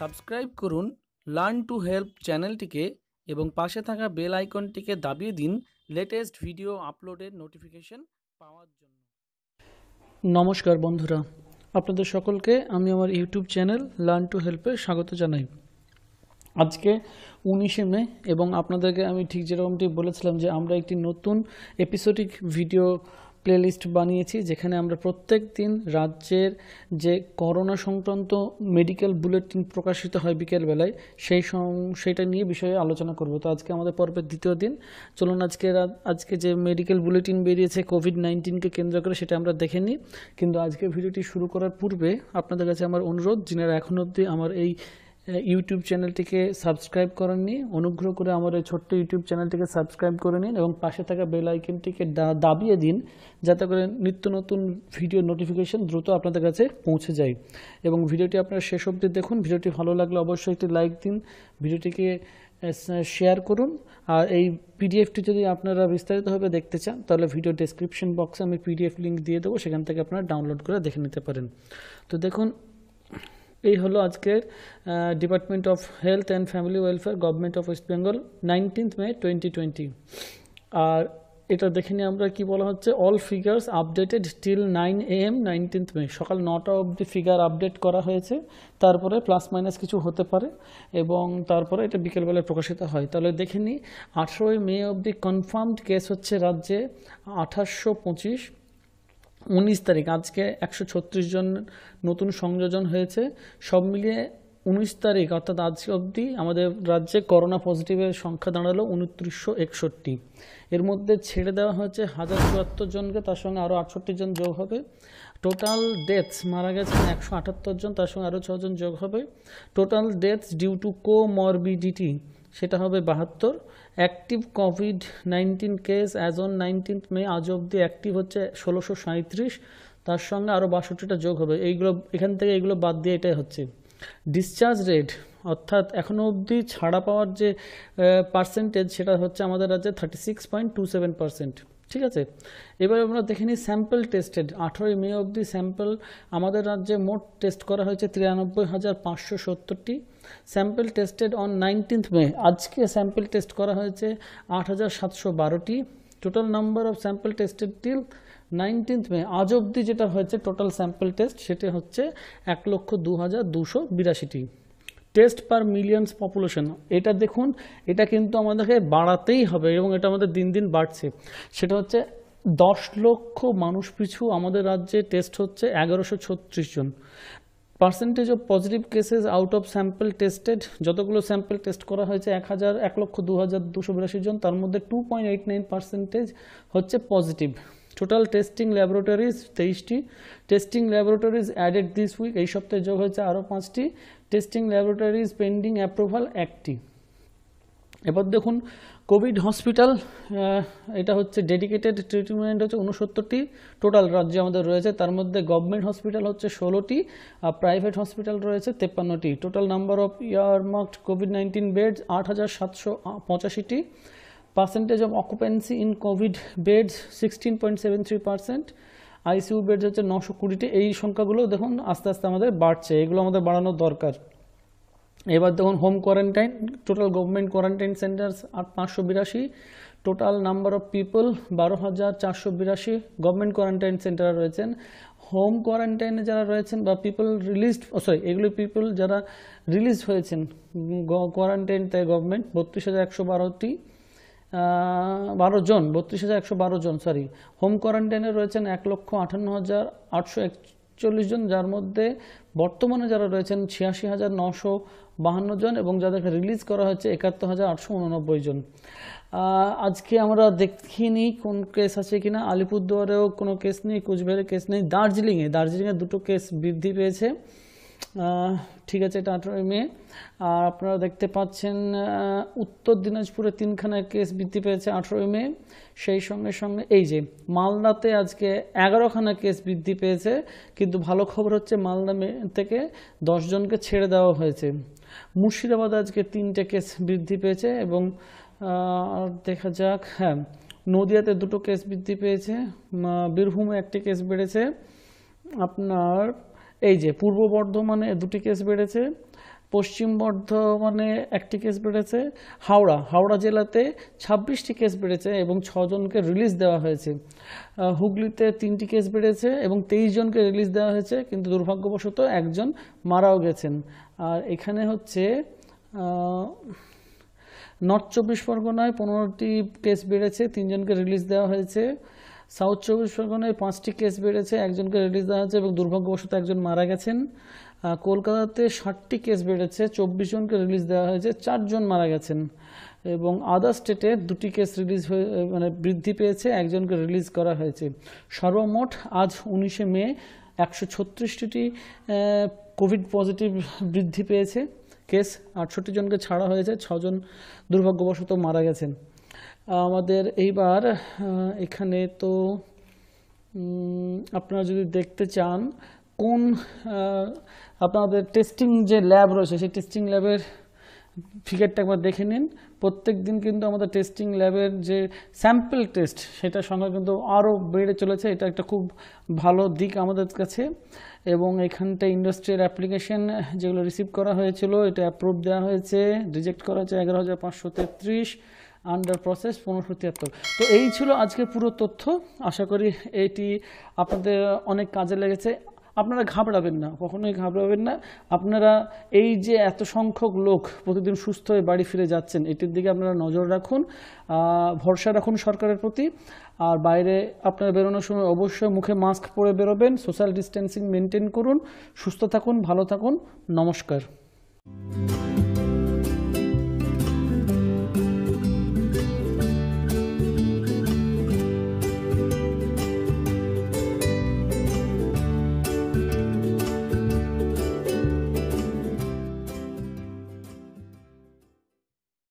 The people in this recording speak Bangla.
সাবস্ক্রাইব করুন লার্ন টু হেল্প চ্যানেলটিকে এবং পাশে থাকা বেল আইকনটিকে দাবিয়ে দিন লেটেস্ট ভিডিও আপলোডের নোটিফিকেশন পাওয়ার জন্য নমস্কার বন্ধুরা আপনাদের সকলকে আমি আমার ইউটিউব চ্যানেল লার্ন টু হেল্পে স্বাগত জানাই আজকে উনিশে মে এবং আপনাদেরকে আমি ঠিক যেরকমটি বলেছিলাম যে আমরা একটি নতুন এপিসোডিক ভিডিও প্লেলিস্ট বানিয়েছি যেখানে আমরা প্রত্যেক দিন রাজ্যের যে করোনা সংক্রান্ত মেডিকেল বুলেটিন প্রকাশিত হয় বিকেলবেলায় সেই সেটা নিয়ে বিষয়ে আলোচনা করব তো আজকে আমাদের পর্বের দ্বিতীয় দিন চলুন আজকে আজকে যে মেডিকেল বুলেটিন বেরিয়েছে কোভিড নাইন্টিনকে কেন্দ্র করে সেটা আমরা দেখে নিই কিন্তু আজকে ভিডিওটি শুরু করার পূর্বে আপনাদের কাছে আমার অনুরোধ যিনারা এখন অবধি আমার এই ইউটিউব হ্যাঁ, চ্যানেলটিকে সাবস্ক্রাইব নি অনুগ্রহ করে আমাদের ছোট্ট ইউটিউব চ্যানেলটিকে সাবস্ক্রাইব করে নিন এবং পাশে থাকা বেল আইকনটিকে দাবিয়ে দিন যাতে করে নিত্য নতুন ভিডিও নোটিফিকেশান দ্রুত আপনাদের কাছে পৌঁছে যায় এবং ভিডিওটি আপনারা শেষ অবধি দেখুন ভিডিওটি ভালো লাগলে অবশ্যই একটি লাইক দিন ভিডিওটিকে শেয়ার করুন আর এই পিডিএফটি যদি আপনারা বিস্তারিতভাবে দেখতে চান তাহলে ভিডিও ডেসক্রিপশন বক্সে আমি পিডিএফ লিঙ্ক দিয়ে দেবো সেখান থেকে আপনারা ডাউনলোড করে দেখে নিতে পারেন তো দেখুন এই হলো আজকের department of health and family welfare government of West Bengal nineteenth May twenty twenty আর এটা দেখে নিয়ে আমরা কি বলা হচ্ছে all figures updated till nine A M nineteenth May সকাল নটা অবধি ফিগার আপডেট করা হয়েছে তারপরে প্লাস মাইনাস কিছু হতে পারে এবং তারপরে এটা বিকেলবেলায় প্রকাশিত হয় তাহলে দেখে নিই আঠেরোই মে অবধি কনফার্মড কেস হচ্ছে রাজ্যে আঠাশশো পঁচিশ উনিশ তারিখ আজকে একশো ছত্রিশ জন নতুন সংযোজন হয়েছে সব মিলিয়ে উনিশ তারিখ অর্থাৎ আজ অবধি আমাদের রাজ্যে করোনা পজিটিভের সংখ্যা দাঁড়ালো উনত্রিশশো একষট্টি এর মধ্যে ছেড়ে দেওয়া হয়েছে হাজার চুয়াত্তর জনকে তার সঙ্গে আরও আটষট্টি জন যোগ হবে টোটাল ডেথস মারা গেছেন একশো আটাত্তর জন তার সঙ্গে আরও ছজন যোগ হবে total deaths due to comorbidity সেটা হবে বাহাত্তর active covid nineteen case as on nineteenth May আজ অবধি অ্যাক্টিভ হচ্ছে ষোলোশো সাঁত্রিশ তার সঙ্গে আরও বাষট্টিটা যোগ হবে এইগুলো এখান থেকে এগুলো বাদ দিয়ে এটাই হচ্ছে ডিসচার্জ রেট অর্থাৎ এখনও অবধি ছাড়া পাওয়ার যে পার্সেন্টেজ সেটা হচ্ছে আমাদের রাজ্যে thirty six point two seven percent ঠিক আছে এবার আমরা দেখে নিই স্যাম্পল টেস্টেড আঠেরোই মে অবধি স্যাম্পল আমাদের রাজ্যে মোট টেস্ট করা হয়েছে তিরানব্বই হাজার পাঁচশো সত্তরটি sample tested on nineteenth May আজকে স্যাম্পল টেস্ট করা হয়েছে আট হাজার সাতশো বারোটি total number of sample tested till nineteenth May আজ অবধি যেটা হয়েছে টোটাল স্যাম্পল টেস্ট সেটা হচ্ছে এক লক্ষ দু হাজার দুশো বিরাশিটি টেস্ট পার মিলিয়ন্স পপুলেশন এটা দেখুন এটা কিন্তু আমাদেরকে বাড়াতেই হবে এবং এটা আমাদের দিন দিন বাড়ছে সেটা হচ্ছে দশ লক্ষ মানুষ পিছু আমাদের রাজ্যে টেস্ট হচ্ছে এগারোশো ছত্রিশ জন percentage of positive cases out of sample tested যতগুলো স্যাম্পল টেস্ট করা হয়েছে এক হাজার এক লক্ষ দু হাজার দুশো বিরাশি জন তার মধ্যে two point eight nine percentage হচ্ছে পজিটিভ টোটাল টেস্টিং ল্যাবরেটরিজ তেইশটি testing laboratories added this week এই সপ্তাহে যোগ হয়েছে আরও পাঁচটি টেস্টিং ল্যাবরেটরিজ পেন্ডিং অ্যাপ্রুভাল একটি এবার দেখুন কোভিড হসপিটাল এটা হচ্ছে ডেডিকেটেড ট্রিটমেন্ট হচ্ছে উনসত্তরটি টোটাল রাজ্যে আমাদের রয়েছে তার মধ্যে গভর্নমেন্ট হসপিটাল হচ্ছে ষোলোটি আর প্রাইভেট হসপিটাল রয়েছে তেপ্পান্নটি total number of earmarked covid nineteen beds আট হাজার সাতশো পঁচাশিটি percentage of occupancy in covid beds sixteen point seven three percent ICU bed হচ্ছে নশো কুড়িটি এই সংখ্যাগুলো দেখুন আস্তে আস্তে আমাদের বাড়ছে এগুলো আমাদের বাড়ানো দরকার এবার দেখুন home quarantine total government quarantine centres আর পাঁচশো বিরাশি টোটাল নাম্বার অফ পিপল বারো হাজার চারশো বিরাশি গভর্নমেন্ট কোয়ারেন্টাইন সেন্টার রয়েছেন হোম কোয়ারেন্টাইনে যারা রয়েছেন বা পিপল রিলিজড সরি এগুলো পিপল যারা রিলিজ হয়েছেন কোয়ারেন্টাইন তাই গভর্নমেন্ট বত্রিশ হাজার একশো বারোটি বারো জন বত্রিশ হাজার একশো বারো জন সরি হোম কোয়ারেন্টাইনে রয়েছেন এক লক্ষ আটান্ন হাজার আটশো একচল্লিশ জন যার মধ্যে বর্তমানে যারা রয়েছেন ছিয়াশি হাজার নশো বাহান্ন জন এবং যাদেরকে রিলিজ করা হয়েছে একাত্তর হাজার আটশো উননব্বই জন আজকে আমরা দেখিনি কোন কেস আছে কিনা আলিপুরদুয়ারেও কোনো কেস নেই কুচবিহারে কেস নেই দার্জিলিংয়ে দার্জিলিংয়ে দুটো কেস বৃদ্ধি পেয়েছে ঠিক আছে এটা আঠেরোই মে আর আপনারা দেখতে পাচ্ছেন উত্তর দিনাজপুরে তিনখানা কেস বৃদ্ধি পেয়েছে আঠেরোই মে সেই সঙ্গে সঙ্গে এই যে মালদাতে আজকে এগারোখানা কেস বৃদ্ধি পেয়েছে কিন্তু ভালো খবর হচ্ছে মালদা থেকে দশজনকে ছেড়ে দেওয়া হয়েছে মুর্শিদাবাদে আজকে তিনটে কেস বৃদ্ধি পেয়েছে এবং দেখা যাক হ্যাঁ নদিয়াতে দুটো কেস বৃদ্ধি পেয়েছে বীরভূমে একটি কেস বেড়েছে আপনার এই যে পূর্ব বর্ধমানে দুটি কেস বেড়েছে পশ্চিম বর্ধমানে একটি কেস বেড়েছে হাওড়া হাওড়া জেলাতে ছাব্বিশটি কেস বেড়েছে এবং ছজনকে রিলিজ দেওয়া হয়েছে হুগলিতে তিনটি কেস বেড়েছে এবং তেইশ জনকে রিলিজ দেওয়া হয়েছে কিন্তু দুর্ভাগ্যবশত একজন মারাও গেছেন আর এখানে হচ্ছে নর্থ চব্বিশ পরগনায় পনেরোটি কেস বেড়েছে তিনজনকে রিলিজ দেওয়া হয়েছে সাউথ চব্বিশ পরগনায় পাঁচটি কেস বেড়েছে একজনকে রিলিজ দেওয়া হয়েছে এবং দুর্ভাগ্যবশত একজন মারা গেছেন কলকাতাতে ষাটটি কেস বেড়েছে চব্বিশ জনকে রিলিজ দেওয়া হয়েছে চারজন মারা গেছেন এবং আদার স্টেটে দুটি কেস রিলিজ হয়ে মানে বৃদ্ধি পেয়েছে একজনকে রিলিজ করা হয়েছে সর্বমোট আজ উনিশে মে একশো ছত্রিশটি কোভিড পজিটিভ বৃদ্ধি পেয়েছে কেস আটষট্টি জনকে ছাড়া হয়েছে ছজন দুর্ভাগ্যবশত মারা গেছেন আমাদের এইবার এখানে তো আপনারা যদি দেখতে চান কোন আপনাদের টেস্টিং যে ল্যাব রয়েছে সেই টেস্টিং ল্যাবের ফিগারটা একবার দেখে নিন প্রত্যেক দিন কিন্তু আমাদের টেস্টিং ল্যাবের যে স্যাম্পল টেস্ট সেটা সঙ্গে কিন্তু আরও বেড়ে চলেছে এটা একটা খুব ভালো দিক আমাদের কাছে এবং এখানটা ইন্ডাস্ট্রিয়াল অ্যাপ্লিকেশন যেগুলো রিসিভ করা হয়েছিল এটা অ্যাপ্রুভ দেওয়া হয়েছে রিজেক্ট করা হয়েছে এগারো হাজার পাঁচশো তেত্রিশ আন্ডার প্রসেস পনেরোশো তিয়াত্তর তো এই ছিল আজকে পুরো তথ্য আশা করি এটি আপনাদের অনেক কাজে লেগেছে আপনারা ঘাবড়াবেন না কখনোই ঘাবড়াবেন না আপনারা এই যে এত সংখ্যক লোক প্রতিদিন সুস্থ হয়ে বাড়ি ফিরে যাচ্ছেন এটির দিকে আপনারা নজর রাখুন ভরসা রাখুন সরকারের প্রতি আর বাইরে আপনারা বেরোনোর সময় অবশ্যই মুখে মাস্ক পরে বেরোবেন সোশ্যাল ডিস্টেন্সিং মেনটেন করুন সুস্থ থাকুন ভালো থাকুন নমস্কার